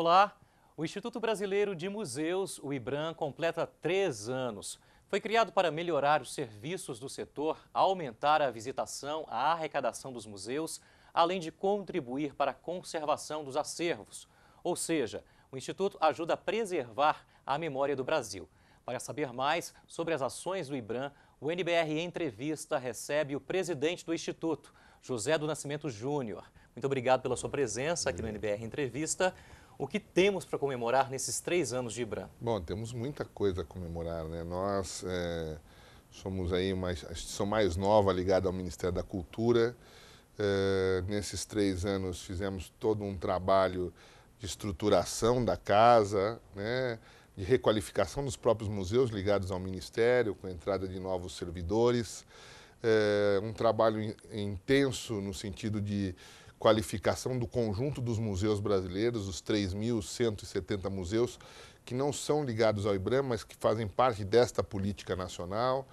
Olá! O Instituto Brasileiro de Museus, o IBRAM, completa três anos. Foi criado para melhorar os serviços do setor, aumentar a visitação, a arrecadação dos museus, além de contribuir para a conservação dos acervos. Ou seja, o Instituto ajuda a preservar a memória do Brasil. Para saber mais sobre as ações do IBRAM, o NBR Entrevista recebe o presidente do Instituto, José do Nascimento Júnior. Muito obrigado pela sua presença aqui no NBR Entrevista. O que temos para comemorar nesses três anos de IBRAM? Bom, temos muita coisa a comemorar, né? Nós é, somos aí mais, a instituição mais nova ligada ao Ministério da Cultura. É, nesses três anos fizemos todo um trabalho de estruturação da casa, né? de requalificação dos próprios museus ligados ao Ministério, com a entrada de novos servidores. É, um trabalho intenso no sentido de qualificação do conjunto dos museus brasileiros, os 3.170 museus que não são ligados ao IBRAM, mas que fazem parte desta política nacional,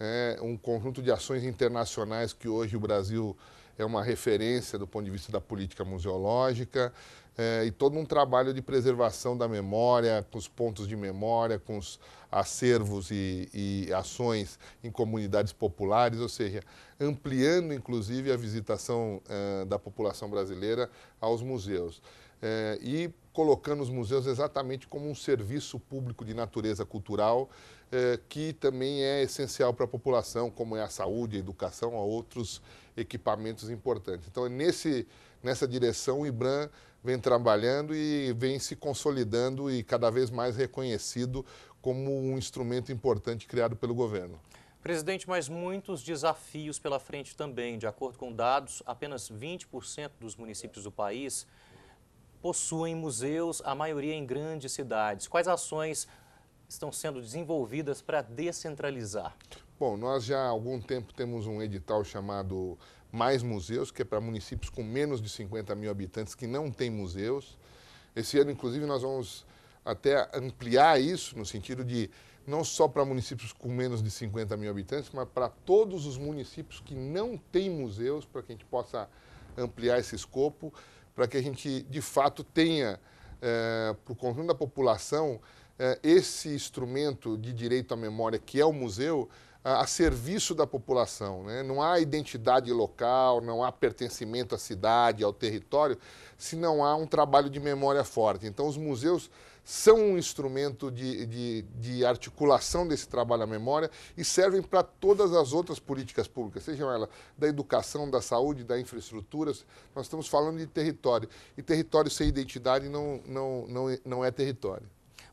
é, um conjunto de ações internacionais que hoje o Brasil é uma referência do ponto de vista da política museológica é, e todo um trabalho de preservação da memória, com os pontos de memória, com os acervos e, e ações em comunidades populares, ou seja, ampliando inclusive a visitação é, da população brasileira aos museus. É, e colocando os museus exatamente como um serviço público de natureza cultural eh, que também é essencial para a população, como é a saúde, a educação, a outros equipamentos importantes. Então, é nesse, nessa direção o IBRAM vem trabalhando e vem se consolidando e cada vez mais reconhecido como um instrumento importante criado pelo governo. Presidente, mas muitos desafios pela frente também. De acordo com dados, apenas 20% dos municípios do país possuem museus, a maioria em grandes cidades. Quais ações estão sendo desenvolvidas para descentralizar? Bom, nós já há algum tempo temos um edital chamado Mais Museus, que é para municípios com menos de 50 mil habitantes que não têm museus. Esse ano, inclusive, nós vamos até ampliar isso no sentido de não só para municípios com menos de 50 mil habitantes, mas para todos os municípios que não têm museus, para que a gente possa ampliar esse escopo, para que a gente, de fato, tenha eh, para o conjunto da população é, esse instrumento de direito à memória, que é o museu, a serviço da população. Né? Não há identidade local, não há pertencimento à cidade, ao território, se não há um trabalho de memória forte. Então, os museus são um instrumento de, de, de articulação desse trabalho à memória e servem para todas as outras políticas públicas, sejam elas da educação, da saúde, da infraestrutura. Nós estamos falando de território. E território sem identidade não, não, não, não é território.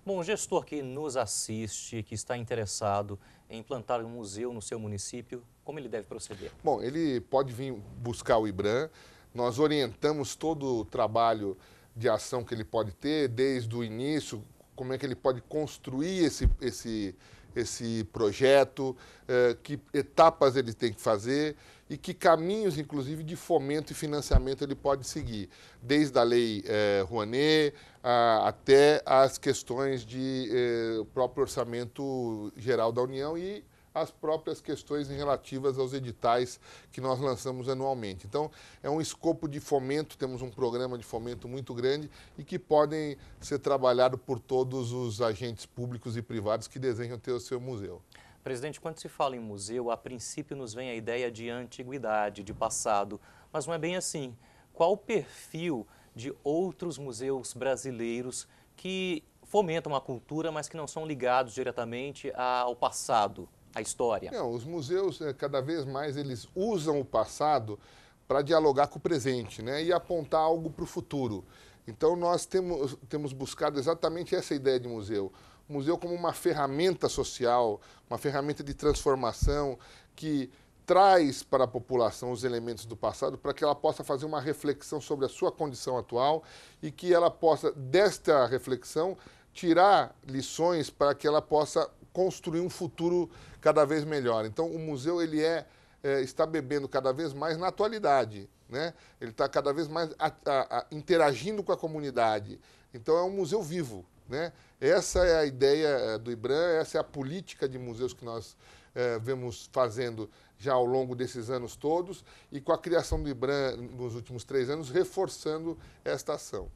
Bom, o gestor que nos assiste, que está interessado em plantar um museu no seu município, como ele deve proceder? Bom, ele pode vir buscar o IBRAM. Nós orientamos todo o trabalho de ação que ele pode ter, desde o início, como é que ele pode construir esse, esse, esse projeto, eh, que etapas ele tem que fazer e que caminhos, inclusive, de fomento e financiamento ele pode seguir, desde a lei eh, Rouanet a, até as questões de eh, próprio orçamento geral da União e as próprias questões relativas aos editais que nós lançamos anualmente. Então, é um escopo de fomento, temos um programa de fomento muito grande e que podem ser trabalhado por todos os agentes públicos e privados que desejam ter o seu museu. Presidente, quando se fala em museu, a princípio nos vem a ideia de antiguidade, de passado, mas não é bem assim. Qual o perfil de outros museus brasileiros que fomentam a cultura, mas que não são ligados diretamente ao passado, à história? Não, os museus, eh, cada vez mais, eles usam o passado para dialogar com o presente né, e apontar algo para o futuro. Então, nós temos, temos buscado exatamente essa ideia de museu o museu como uma ferramenta social, uma ferramenta de transformação que traz para a população os elementos do passado para que ela possa fazer uma reflexão sobre a sua condição atual e que ela possa, desta reflexão, tirar lições para que ela possa construir um futuro cada vez melhor. Então, o museu ele é, é está bebendo cada vez mais na atualidade, né? Ele está cada vez mais a, a, a, interagindo com a comunidade. Então, é um museu vivo, né? Essa é a ideia é, do IBRAM, essa é a política de museus que nós é, vemos fazendo já ao longo desses anos todos e com a criação do IBRAM nos últimos três anos, reforçando esta ação.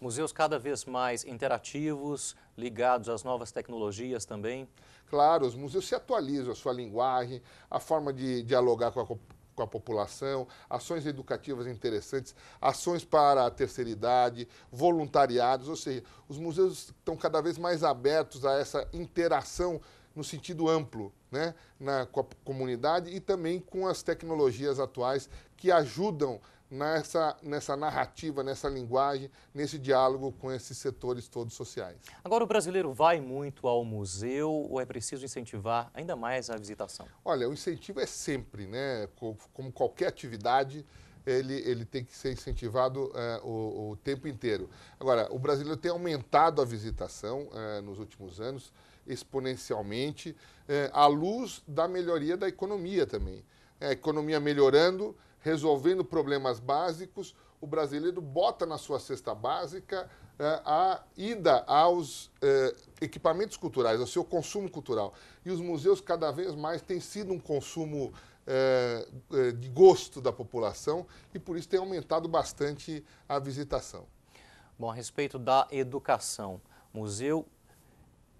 Museus cada vez mais interativos, ligados às novas tecnologias também? Claro, os museus se atualizam, a sua linguagem, a forma de dialogar com a com a população, ações educativas interessantes, ações para a terceira idade, voluntariados, ou seja, os museus estão cada vez mais abertos a essa interação no sentido amplo, né, na, com a comunidade e também com as tecnologias atuais que ajudam nessa, nessa narrativa, nessa linguagem, nesse diálogo com esses setores todos sociais. Agora, o brasileiro vai muito ao museu ou é preciso incentivar ainda mais a visitação? Olha, o incentivo é sempre, né? Como qualquer atividade, ele, ele tem que ser incentivado é, o, o, tempo inteiro. Agora, o brasileiro tem aumentado a visitação é, nos últimos anos exponencialmente, é, à luz da melhoria da economia também. É a economia melhorando, resolvendo problemas básicos, o brasileiro bota na sua cesta básica é, a ida aos é, equipamentos culturais, ao seu consumo cultural. E os museus, cada vez mais, têm sido um consumo é, de gosto da população e, por isso, tem aumentado bastante a visitação. Bom, a respeito da educação, museu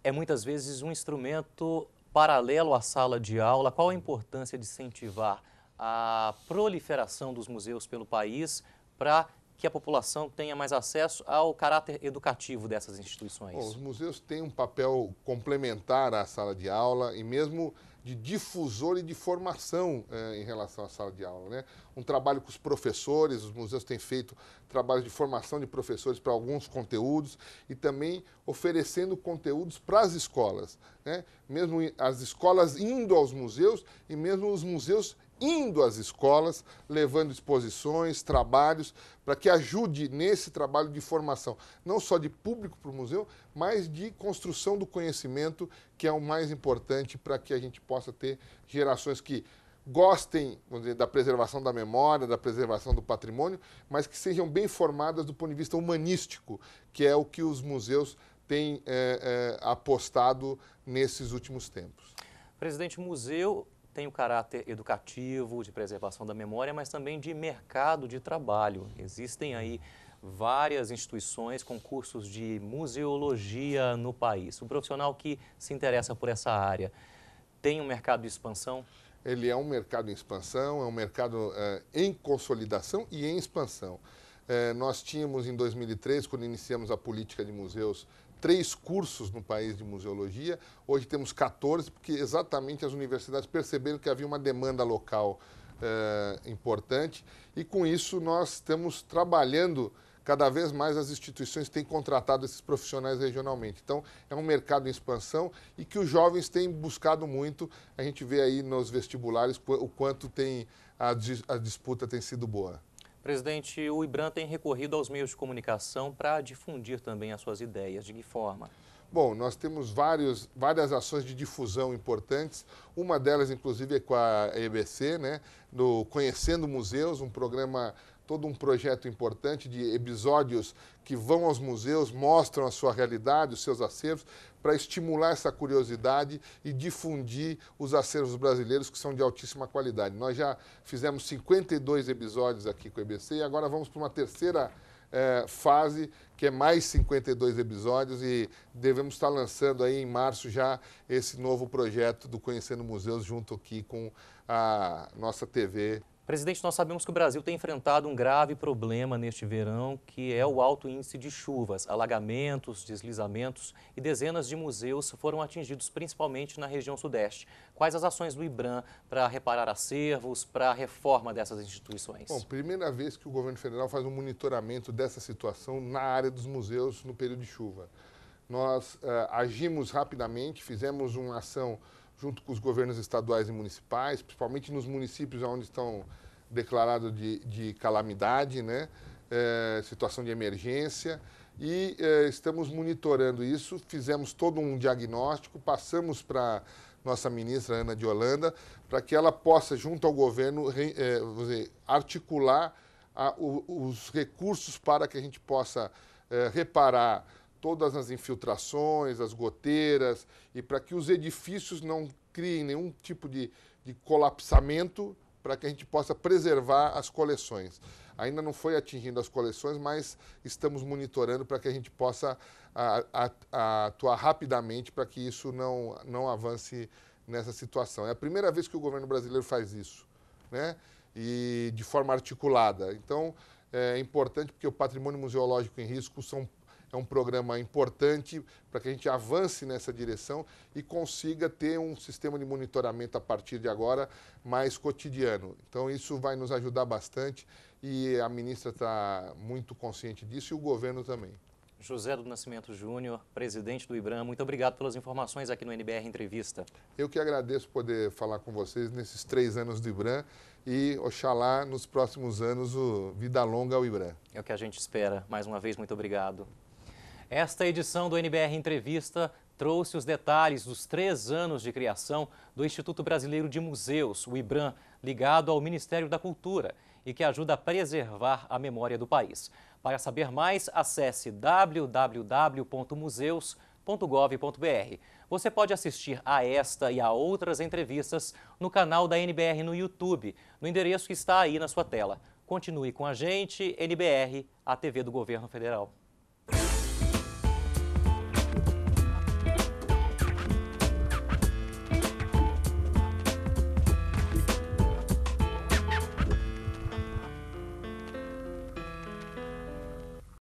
é muitas vezes um instrumento paralelo à sala de aula. Qual a importância de incentivar? a proliferação dos museus pelo país para que a população tenha mais acesso ao caráter educativo dessas instituições? Bom, os museus têm um papel complementar à sala de aula e mesmo de difusor e de formação eh, em relação à sala de aula. Né? Um trabalho com os professores, os museus têm feito trabalho de formação de professores para alguns conteúdos e também oferecendo conteúdos para as escolas. Né? Mesmo as escolas indo aos museus e mesmo os museus indo às escolas, levando exposições, trabalhos, para que ajude nesse trabalho de formação, não só de público para o museu, mas de construção do conhecimento, que é o mais importante para que a gente possa ter gerações que gostem dizer, da preservação da memória, da preservação do patrimônio, mas que sejam bem formadas do ponto de vista humanístico, que é o que os museus têm é, é, apostado nesses últimos tempos. Presidente, museu tem o caráter educativo, de preservação da memória, mas também de mercado de trabalho. Existem aí várias instituições com cursos de museologia no país. O profissional que se interessa por essa área tem um mercado de expansão? Ele é um mercado em expansão, é um mercado é, em consolidação e em expansão. É, nós tínhamos em 2003, quando iniciamos a política de museus três cursos no país de museologia, hoje temos 14, porque exatamente as universidades perceberam que havia uma demanda local eh, importante e com isso nós estamos trabalhando cada vez mais as instituições têm contratado esses profissionais regionalmente. Então, é um mercado em expansão e que os jovens têm buscado muito. A gente vê aí nos vestibulares o quanto tem a, a disputa tem sido boa. Presidente, o IBRAM tem recorrido aos meios de comunicação para difundir também as suas ideias. De que forma? Bom, nós temos vários, várias ações de difusão importantes. Uma delas, inclusive, é com a EBC, né? no Conhecendo Museus, um programa todo um projeto importante de episódios que vão aos museus, mostram a sua realidade, os seus acervos, para estimular essa curiosidade e difundir os acervos brasileiros que são de altíssima qualidade. Nós já fizemos 52 episódios aqui com o EBC e agora vamos para uma terceira é, fase, que é mais 52 episódios, e devemos estar tá lançando aí em março já esse novo projeto do Conhecendo Museus, junto aqui com a nossa TV Presidente, nós sabemos que o Brasil tem enfrentado um grave problema neste verão, que é o alto índice de chuvas, alagamentos, deslizamentos e dezenas de museus foram atingidos, principalmente na região sudeste. Quais as ações do IBRAM para reparar acervos, para a reforma dessas instituições? Bom, primeira vez que o governo federal faz um monitoramento dessa situação na área dos museus no período de chuva. Nós uh, agimos rapidamente, fizemos uma ação junto com os governos estaduais e municipais, principalmente nos municípios onde estão declarados de, de calamidade, né? É, situação de emergência e é, estamos monitorando isso. Fizemos todo um diagnóstico, passamos para nossa ministra Ana de Holanda, para que ela possa, junto ao governo, re, é, dizer, articular a, o, os recursos para que a gente possa é, reparar todas as infiltrações, as goteiras, e para que os edifícios não criem nenhum tipo de, de colapsamento, para que a gente possa preservar as coleções. Ainda não foi atingindo as coleções, mas estamos monitorando para que a gente possa a, a, a atuar rapidamente para que isso não, não avance nessa situação. É a primeira vez que o governo brasileiro faz isso, né? E de forma articulada. Então, é importante porque o patrimônio museológico em risco são é um programa importante para que a gente avance nessa direção e consiga ter um sistema de monitoramento a partir de agora mais cotidiano. Então, isso vai nos ajudar bastante e a ministra está muito consciente disso e o governo também. José do Nascimento Júnior, presidente do IBRAM, muito obrigado pelas informações aqui no NBR Entrevista. Eu que agradeço poder falar com vocês nesses três anos do IBRAM e, oxalá, nos próximos anos, o vida longa ao IBRAM. É o que a gente espera. Mais uma vez, muito obrigado. Esta edição do NBR Entrevista trouxe os detalhes dos três anos de criação do Instituto Brasileiro de Museus, o IBRAM, ligado ao Ministério da Cultura e que ajuda a preservar a memória do país. Para saber mais, acesse www.museus.gov.br. Você pode assistir a esta e a outras entrevistas no canal da NBR no YouTube, no endereço que está aí na sua tela. Continue com a gente, NBR, a TV do Governo Federal.